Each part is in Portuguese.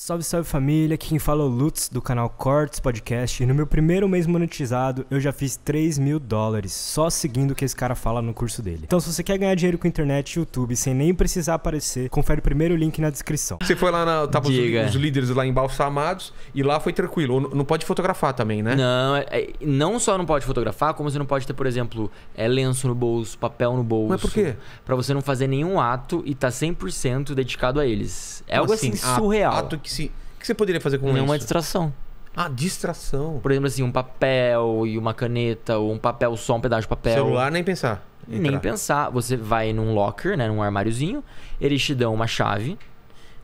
Salve, salve família, aqui quem fala é o Lutz do canal Cortes Podcast e no meu primeiro mês monetizado eu já fiz 3 mil dólares só seguindo o que esse cara fala no curso dele. Então se você quer ganhar dinheiro com internet e YouTube sem nem precisar aparecer, confere o primeiro link na descrição. Você foi lá, na, tava os, os líderes lá embalsamados e lá foi tranquilo, não pode fotografar também, né? Não, é, é, não só não pode fotografar, como você não pode ter, por exemplo, é, lenço no bolso, papel no bolso. Mas por quê? Pra você não fazer nenhum ato e tá 100% dedicado a eles. É algo assim, assim surreal. ato que que, se, que você poderia fazer com Nenhuma é isso? Nenhuma distração. Ah, distração. Por exemplo, assim, um papel e uma caneta, ou um papel só, um pedaço de papel. Celular, nem pensar. Entrar. Nem pensar. Você vai num locker, né? Num armáriozinho, eles te dão uma chave.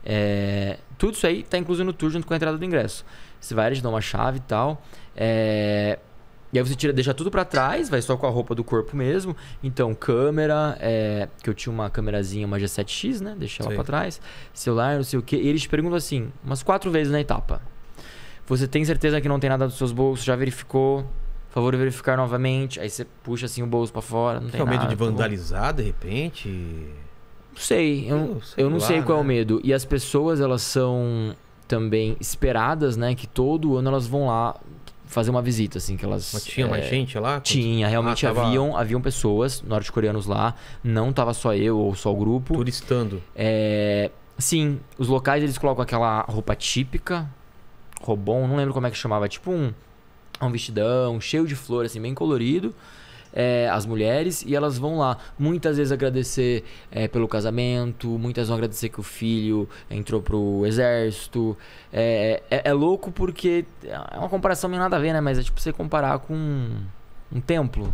É... Tudo isso aí tá incluso no tour junto com a entrada do ingresso. Você vai, eles dão uma chave e tal. É... E aí você tira, deixa tudo para trás, vai só com a roupa do corpo mesmo. Então, câmera, é, que eu tinha uma câmerazinha, uma G7X, né? Deixei ela para trás. Celular, não sei o quê. E eles perguntam assim, umas quatro vezes na etapa. Você tem certeza que não tem nada dos seus bolsos? Já verificou? Favor verificar novamente. Aí você puxa assim o bolso para fora, não que tem é o medo de vandalizar, de repente? Não sei. Eu, eu, sei eu não lá, sei qual né? é o né? medo. E as pessoas, elas são também esperadas, né? Que todo ano elas vão lá fazer uma visita, assim, que elas... Mas tinha é, mais gente lá? Tinha, realmente ah, tava... haviam, haviam pessoas norte-coreanos lá, não tava só eu ou só o grupo. Turistando. É, sim, os locais eles colocam aquela roupa típica, robon, não lembro como é que chamava, tipo um, um vestidão cheio de flor, assim, bem colorido é, as mulheres e elas vão lá muitas vezes agradecer é, pelo casamento, muitas vão agradecer que o filho entrou pro exército. É, é, é louco porque é uma comparação meio nada a ver, né? Mas é tipo você comparar com um, um templo.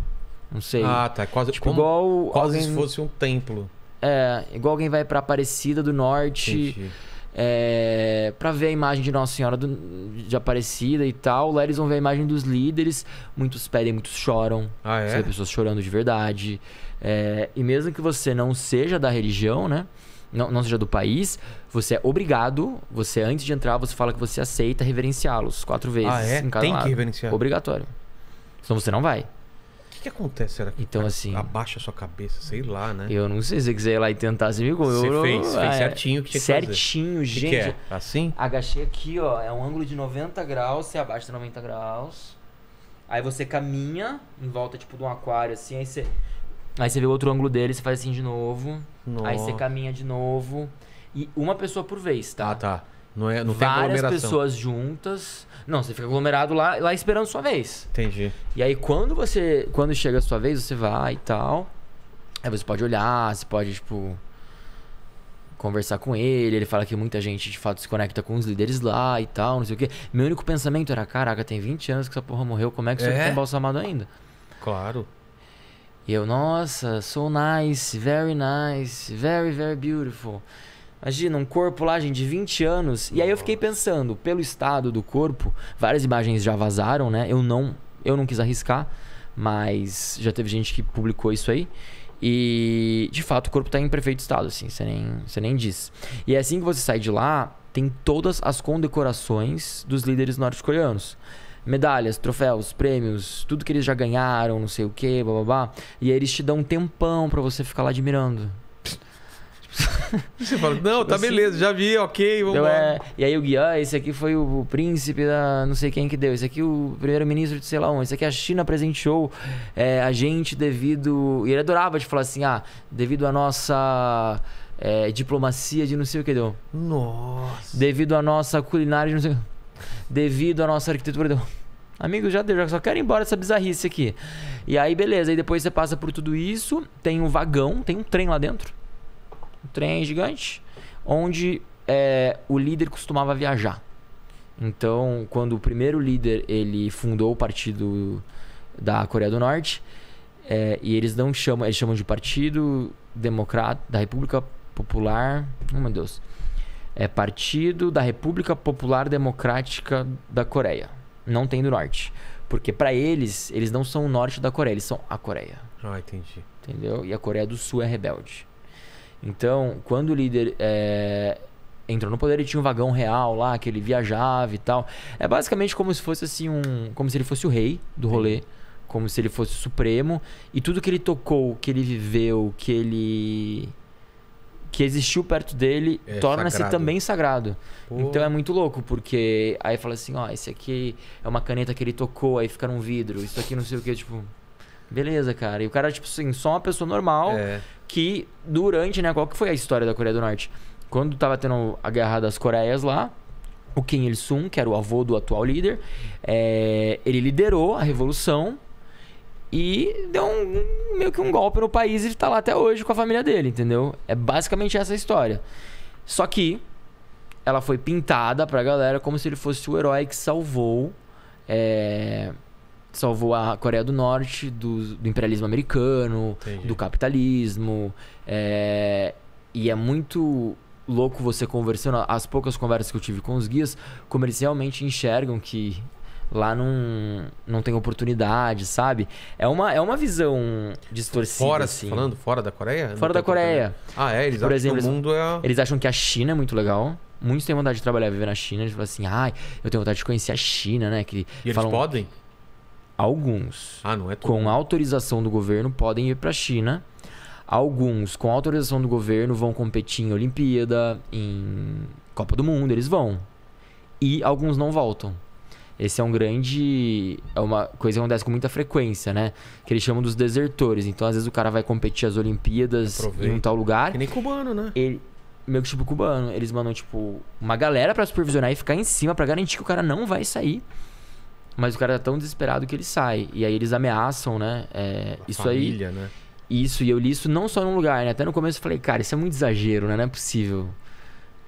Não sei. Ah, tá. Quase, tipo, como, igual quase alguém... se fosse um templo. É, igual alguém vai pra Aparecida do Norte. Entendi é, para ver a imagem de Nossa Senhora do, de Aparecida e tal. Lá eles vão ver a imagem dos líderes. Muitos pedem, muitos choram. Ah, é? Você vê pessoas chorando de verdade. É, e mesmo que você não seja da religião, né? Não, não, seja do país, você é obrigado, você antes de entrar, você fala que você aceita reverenciá-los quatro ah, vezes ah, é? em cada Tem lado. que reverenciar. Obrigatório. Senão você não vai que, que acontece? Será que então, assim, abaixa a sua cabeça? Sei lá, né? Eu não sei. Se você quiser ir lá e tentar, você me Você eu, fez, eu, fez é, certinho o que tinha certinho, que fazer. Certinho, gente. Que que é? Assim? Agachei aqui, ó. É um ângulo de 90 graus. Você abaixa 90 graus. Aí você caminha em volta, tipo, de um aquário, assim. Aí você, aí você vê o outro ângulo dele, você faz assim de novo. Nossa. Aí você caminha de novo. E uma pessoa por vez, tá? Ah, tá. Não, é, não Várias tem aglomeração. pessoas juntas. Não, você fica aglomerado lá, lá esperando sua vez. Entendi. E aí quando você. Quando chega a sua vez, você vai e tal. Aí você pode olhar, você pode, tipo. Conversar com ele, ele fala que muita gente de fato se conecta com os líderes lá e tal, não sei o quê. Meu único pensamento era: caraca, tem 20 anos que essa porra morreu, como é que isso é? tá embalsamado ainda? Claro. E eu, nossa, so nice, very nice, very, very beautiful. Imagina, um corpo lá, gente, de 20 anos. Nossa. E aí eu fiquei pensando, pelo estado do corpo, várias imagens já vazaram, né? Eu não, eu não quis arriscar, mas já teve gente que publicou isso aí. E, de fato, o corpo tá em perfeito estado, assim, você nem, você nem diz. E é assim que você sai de lá, tem todas as condecorações dos líderes norte-coreanos. Medalhas, troféus, prêmios, tudo que eles já ganharam, não sei o que, blá blá blá. E aí eles te dão um tempão para você ficar lá admirando. Você fala, não, tá tipo assim, beleza, já vi, ok, vamos lá. é... E aí o guia, ah, esse aqui foi o, príncipe da não sei quem que deu, esse aqui o primeiro-ministro de sei lá onde, esse aqui a China presenteou é, a gente devido... E ele adorava de falar assim, ah, devido à nossa... É, diplomacia de não sei o que deu. Nossa. Devido à nossa culinária de não sei o que. Devido à nossa arquitetura deu. Amigo, já deu, já só quero ir embora dessa bizarrice aqui. E aí, beleza, aí depois você passa por tudo isso, tem um vagão, tem um trem lá dentro um trem gigante, onde é, o líder costumava viajar. Então, quando o primeiro líder ele fundou o partido da Coreia do Norte, é, e eles não chamam, eles chamam de Partido Democrata da República Popular, oh meu Deus, é Partido da República Popular Democrática da Coreia. Não tem do Norte, porque para eles eles não são o norte da Coreia, eles são a Coreia. Ah, entendi. Entendeu? E a Coreia do Sul é rebelde. Então, quando o líder é, entrou no poder, ele tinha um vagão real lá, que ele viajava e tal. É basicamente como se fosse assim um. Como se ele fosse o rei do rolê. Como se ele fosse o supremo. E tudo que ele tocou, que ele viveu, que ele. que existiu perto dele, é torna-se também sagrado. Pô. Então é muito louco, porque aí fala assim, ó, esse aqui é uma caneta que ele tocou, aí fica num vidro, isso aqui não sei o que, tipo. Beleza, cara. E o cara, tipo assim, só uma pessoa normal. É que durante, né, qual que foi a história da Coreia do Norte? Quando tava tendo a Guerra das Coreias lá, o Kim Il-sung, que era o avô do atual líder, é, ele liderou a revolução e deu um, meio que um golpe no país e ele tá lá até hoje com a família dele, entendeu? É basicamente essa a história. Só que ela foi pintada pra galera como se ele fosse o herói que salvou é, salvou a Coreia do Norte do, do imperialismo americano, Entendi. do capitalismo. É, e é muito louco você conversando. As poucas conversas que eu tive com os guias, como eles realmente enxergam que lá não, não tem oportunidade, sabe? É uma, é uma visão distorcida. Fora, assim. falando fora da Coreia? Fora da Coreia. Né? Ah, é? Eles Por acham exemplo, que o mundo é. Eles acham que a China é muito legal. Muitos têm vontade de trabalhar e viver na China. Eles falam assim, ai, ah, eu tenho vontade de conhecer a China, né? Que e eles podem? Alguns. Ah, não é tudo. Com autorização do governo podem ir para a China. Alguns com autorização do governo vão competir em Olimpíada, em Copa do Mundo, eles vão. E alguns não voltam. Esse é um grande. É uma coisa que acontece com muita frequência, né? Que eles chamam dos desertores. Então, às vezes, o cara vai competir as Olimpíadas Aproveita. em um tal lugar. Que nem cubano, né? Ele, meio que tipo cubano. Eles mandam, tipo, uma galera para supervisionar e ficar em cima para garantir que o cara não vai sair. Mas o cara tá tão desesperado que ele sai. E aí eles ameaçam, né? É, isso família, aí. né? Isso, e eu li isso não só num lugar, né? Até no começo eu falei, cara, isso é muito exagero, né? Não é possível.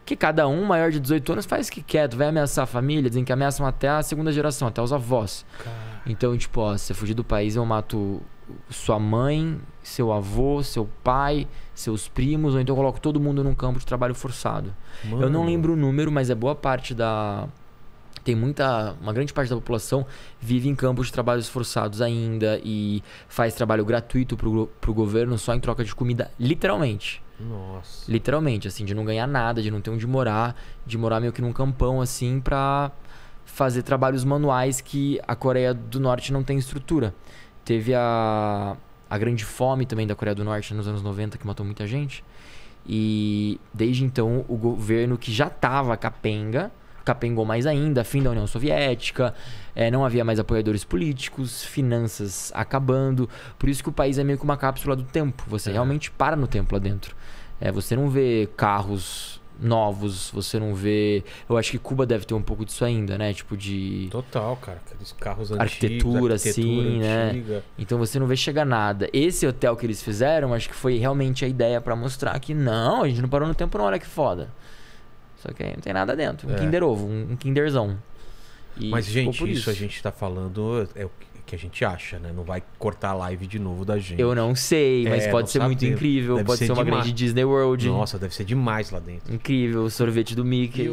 Que cada um maior de 18 anos faz o que quer, tu vai ameaçar a família, dizem que ameaçam até a segunda geração, até os avós. Cara. Então, tipo, ó, se você fugir do país, eu mato sua mãe, seu avô, seu pai, seus primos, ou então eu coloco todo mundo num campo de trabalho forçado. Mano. Eu não lembro o número, mas é boa parte da tem muita, uma grande parte da população vive em campos de trabalhos forçados ainda e faz trabalho gratuito pro, pro governo só em troca de comida, literalmente. Nossa. Literalmente, assim, de não ganhar nada, de não ter onde morar, de morar meio que num campão, assim, para fazer trabalhos manuais que a Coreia do Norte não tem estrutura. Teve a, a grande fome também da Coreia do Norte nos anos 90, que matou muita gente. E desde então, o governo que já tava capenga capengou mais ainda, fim da União Soviética, é, não havia mais apoiadores políticos, finanças acabando. Por isso que o país é meio que uma cápsula do tempo. Você é. realmente para no tempo lá dentro. É, você não vê carros novos, você não vê. Eu acho que Cuba deve ter um pouco disso ainda, né? Tipo de. Total, cara. Aqueles carros antigos. Arquitetura, sim, assim, né? Então você não vê chegar nada. Esse hotel que eles fizeram, acho que foi realmente a ideia para mostrar que não, a gente não parou no tempo, não. Olha que foda. Só que não tem nada dentro. Um é. Kinder Ovo, um, Kinderzão. E Mas, gente, isso. isso. a gente tá falando é o que a gente acha, né? Não vai cortar a live de novo da gente. Eu não sei, é, mas é, pode ser sabe. muito incrível. Deve pode ser, ser uma demais. grande Disney World. Nossa, deve ser demais lá dentro. Incrível, sorvete do Mickey. Eu...